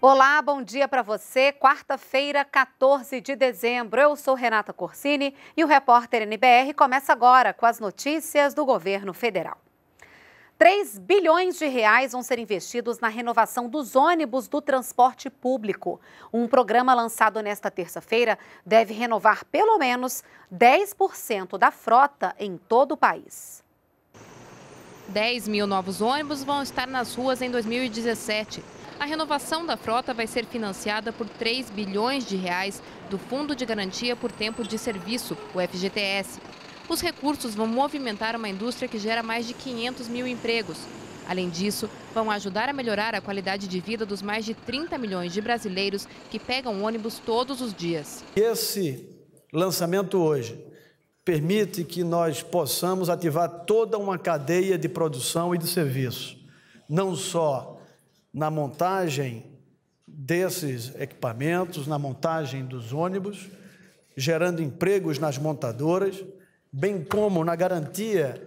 Olá, bom dia para você. Quarta-feira, 14 de dezembro. Eu sou Renata Corsini e o repórter NBR começa agora com as notícias do governo federal. 3 bilhões de reais vão ser investidos na renovação dos ônibus do transporte público. Um programa lançado nesta terça-feira deve renovar pelo menos 10% da frota em todo o país. 10 mil novos ônibus vão estar nas ruas em 2017. A renovação da frota vai ser financiada por 3 bilhões de reais do Fundo de Garantia por Tempo de Serviço, o FGTS. Os recursos vão movimentar uma indústria que gera mais de 500 mil empregos. Além disso, vão ajudar a melhorar a qualidade de vida dos mais de 30 milhões de brasileiros que pegam ônibus todos os dias. Esse lançamento hoje permite que nós possamos ativar toda uma cadeia de produção e de serviço, não só na montagem desses equipamentos, na montagem dos ônibus, gerando empregos nas montadoras, bem como na garantia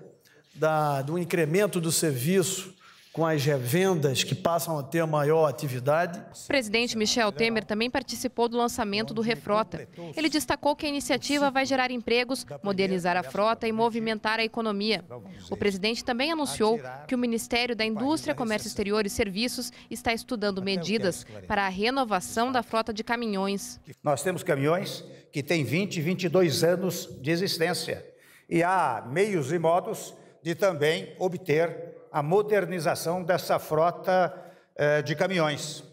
da, do incremento do serviço com as revendas que passam a ter maior atividade. O presidente Michel Temer também participou do lançamento do Refrota. Ele destacou que a iniciativa vai gerar empregos, modernizar a frota e movimentar a economia. O presidente também anunciou que o Ministério da Indústria, Comércio Exterior e Serviços está estudando medidas para a renovação da frota de caminhões. Nós temos caminhões que têm 20, 22 anos de existência e há meios e modos de também obter a modernização dessa frota eh, de caminhões.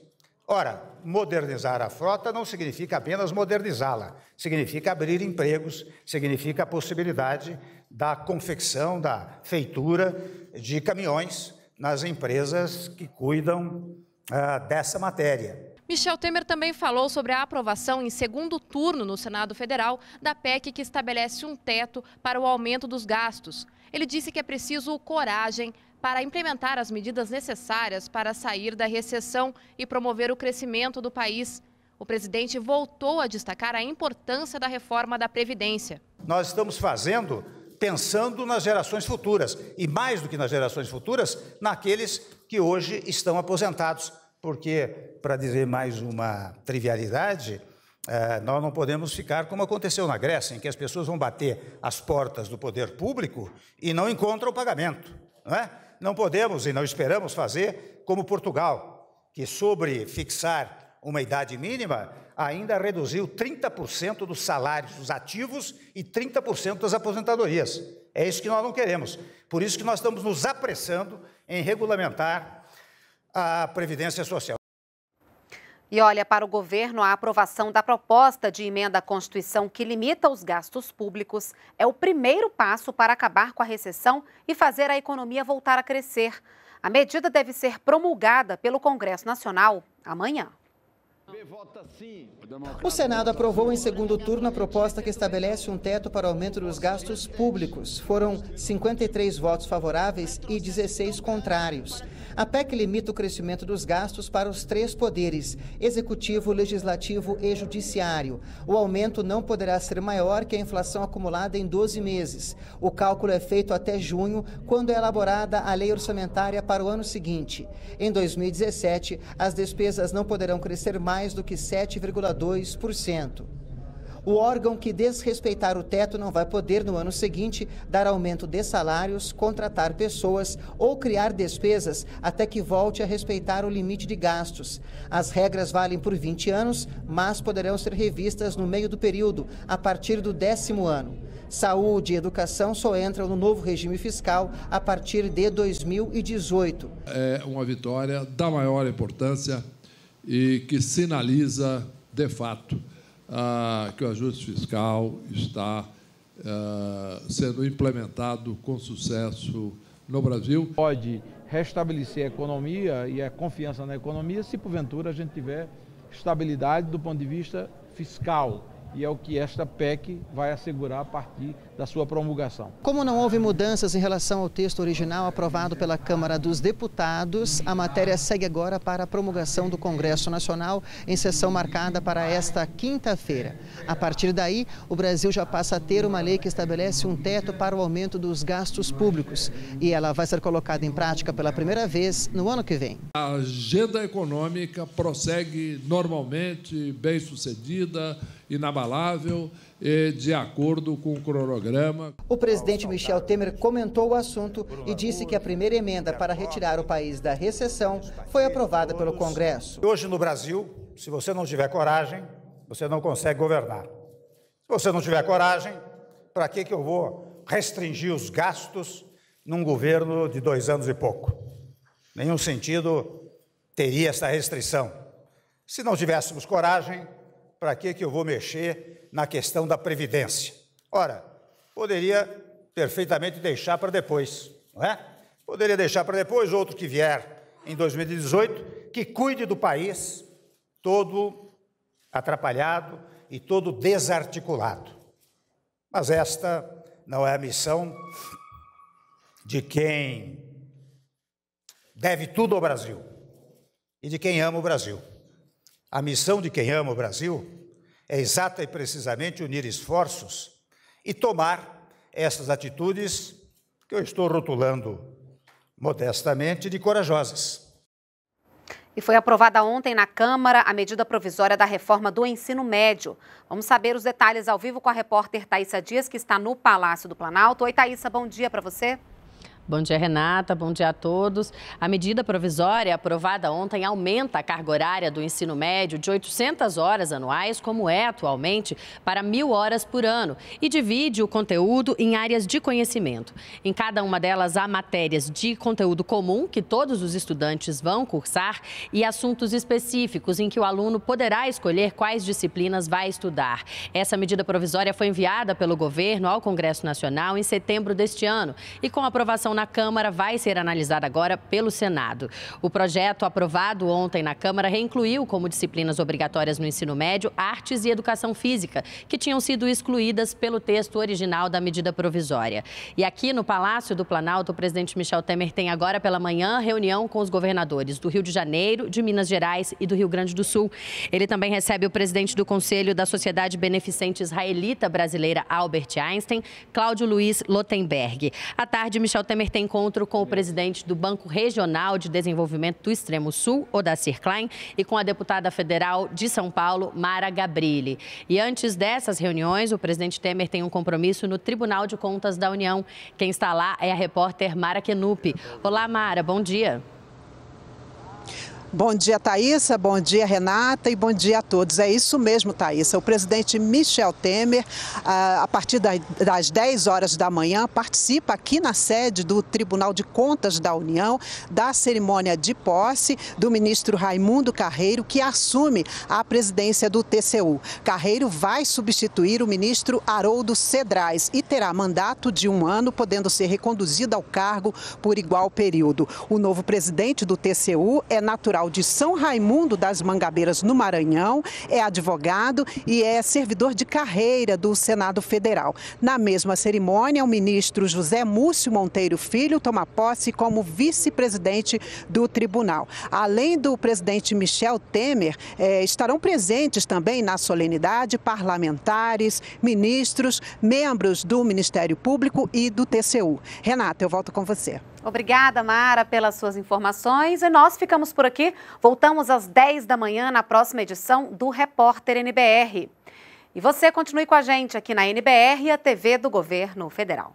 Ora, modernizar a frota não significa apenas modernizá-la, significa abrir empregos, significa a possibilidade da confecção, da feitura de caminhões nas empresas que cuidam ah, dessa matéria. Michel Temer também falou sobre a aprovação em segundo turno no Senado Federal da PEC que estabelece um teto para o aumento dos gastos. Ele disse que é preciso coragem para implementar as medidas necessárias para sair da recessão e promover o crescimento do país. O presidente voltou a destacar a importância da reforma da Previdência. Nós estamos fazendo pensando nas gerações futuras e, mais do que nas gerações futuras, naqueles que hoje estão aposentados. Porque, para dizer mais uma trivialidade, eh, nós não podemos ficar como aconteceu na Grécia, em que as pessoas vão bater as portas do poder público e não encontram o pagamento. Não, é? não podemos e não esperamos fazer como Portugal, que sobre fixar uma idade mínima ainda reduziu 30% dos salários dos ativos e 30% das aposentadorias. É isso que nós não queremos. Por isso que nós estamos nos apressando em regulamentar à Previdência Social. E olha, para o governo, a aprovação da proposta de emenda à Constituição que limita os gastos públicos é o primeiro passo para acabar com a recessão e fazer a economia voltar a crescer. A medida deve ser promulgada pelo Congresso Nacional amanhã. O Senado aprovou em segundo turno a proposta que estabelece um teto para o aumento dos gastos públicos. Foram 53 votos favoráveis e 16 contrários. A PEC limita o crescimento dos gastos para os três poderes: executivo, legislativo e judiciário. O aumento não poderá ser maior que a inflação acumulada em 12 meses. O cálculo é feito até junho, quando é elaborada a lei orçamentária para o ano seguinte. Em 2017, as despesas não poderão crescer mais mais do que 7,2%. O órgão que desrespeitar o teto não vai poder, no ano seguinte, dar aumento de salários, contratar pessoas ou criar despesas até que volte a respeitar o limite de gastos. As regras valem por 20 anos, mas poderão ser revistas no meio do período, a partir do décimo ano. Saúde e educação só entram no novo regime fiscal a partir de 2018. É uma vitória da maior importância e que sinaliza, de fato, ah, que o ajuste fiscal está ah, sendo implementado com sucesso no Brasil. Pode restabelecer a economia e a confiança na economia se, porventura, a gente tiver estabilidade do ponto de vista fiscal e é o que esta PEC vai assegurar a partir da sua promulgação. Como não houve mudanças em relação ao texto original aprovado pela Câmara dos Deputados, a matéria segue agora para a promulgação do Congresso Nacional em sessão marcada para esta quinta-feira. A partir daí, o Brasil já passa a ter uma lei que estabelece um teto para o aumento dos gastos públicos e ela vai ser colocada em prática pela primeira vez no ano que vem. A agenda econômica prossegue normalmente, bem sucedida e na inabalável de acordo com o cronograma. O presidente Michel Temer comentou o assunto e disse que a primeira emenda para retirar o país da recessão foi aprovada pelo Congresso. Hoje no Brasil, se você não tiver coragem, você não consegue governar. Se você não tiver coragem, para que, que eu vou restringir os gastos num governo de dois anos e pouco? Nenhum sentido teria essa restrição. Se não tivéssemos coragem, para que, que eu vou mexer na questão da Previdência? Ora, poderia perfeitamente deixar para depois, não é? Poderia deixar para depois, outro que vier em 2018, que cuide do país todo atrapalhado e todo desarticulado. Mas esta não é a missão de quem deve tudo ao Brasil e de quem ama o Brasil. A missão de quem ama o Brasil é exata e precisamente unir esforços e tomar essas atitudes que eu estou rotulando modestamente de corajosas. E foi aprovada ontem na Câmara a medida provisória da reforma do ensino médio. Vamos saber os detalhes ao vivo com a repórter Thaisa Dias, que está no Palácio do Planalto. Oi, Thaisa, bom dia para você. Bom dia, Renata. Bom dia a todos. A medida provisória aprovada ontem aumenta a carga horária do ensino médio de 800 horas anuais, como é atualmente, para mil horas por ano e divide o conteúdo em áreas de conhecimento. Em cada uma delas há matérias de conteúdo comum que todos os estudantes vão cursar e assuntos específicos em que o aluno poderá escolher quais disciplinas vai estudar. Essa medida provisória foi enviada pelo governo ao Congresso Nacional em setembro deste ano e com aprovação na na Câmara vai ser analisada agora pelo Senado. O projeto aprovado ontem na Câmara reincluiu como disciplinas obrigatórias no ensino médio artes e educação física, que tinham sido excluídas pelo texto original da medida provisória. E aqui no Palácio do Planalto, o presidente Michel Temer tem agora pela manhã reunião com os governadores do Rio de Janeiro, de Minas Gerais e do Rio Grande do Sul. Ele também recebe o presidente do Conselho da Sociedade Beneficente Israelita Brasileira, Albert Einstein, Cláudio Luiz Lotenberg. À tarde, Michel Temer Temer tem encontro com o presidente do Banco Regional de Desenvolvimento do Extremo Sul, Odacir Klein, e com a deputada federal de São Paulo, Mara Gabrilli. E antes dessas reuniões, o presidente Temer tem um compromisso no Tribunal de Contas da União. Quem está lá é a repórter Mara Kenup. Olá, Mara, bom dia. Bom dia, Thaisa. Bom dia, Renata. E bom dia a todos. É isso mesmo, Thaisa. O presidente Michel Temer, ah, a partir das 10 horas da manhã, participa aqui na sede do Tribunal de Contas da União da cerimônia de posse do ministro Raimundo Carreiro, que assume a presidência do TCU. Carreiro vai substituir o ministro Haroldo Cedrais e terá mandato de um ano, podendo ser reconduzido ao cargo por igual período. O novo presidente do TCU é natural Rural de São Raimundo das Mangabeiras, no Maranhão, é advogado e é servidor de carreira do Senado Federal. Na mesma cerimônia, o ministro José Múcio Monteiro Filho toma posse como vice-presidente do tribunal. Além do presidente Michel Temer, é, estarão presentes também na solenidade parlamentares, ministros, membros do Ministério Público e do TCU. Renata, eu volto com você. Obrigada, Mara, pelas suas informações. E nós ficamos por aqui. Voltamos às 10 da manhã na próxima edição do Repórter NBR. E você continue com a gente aqui na NBR e a TV do Governo Federal.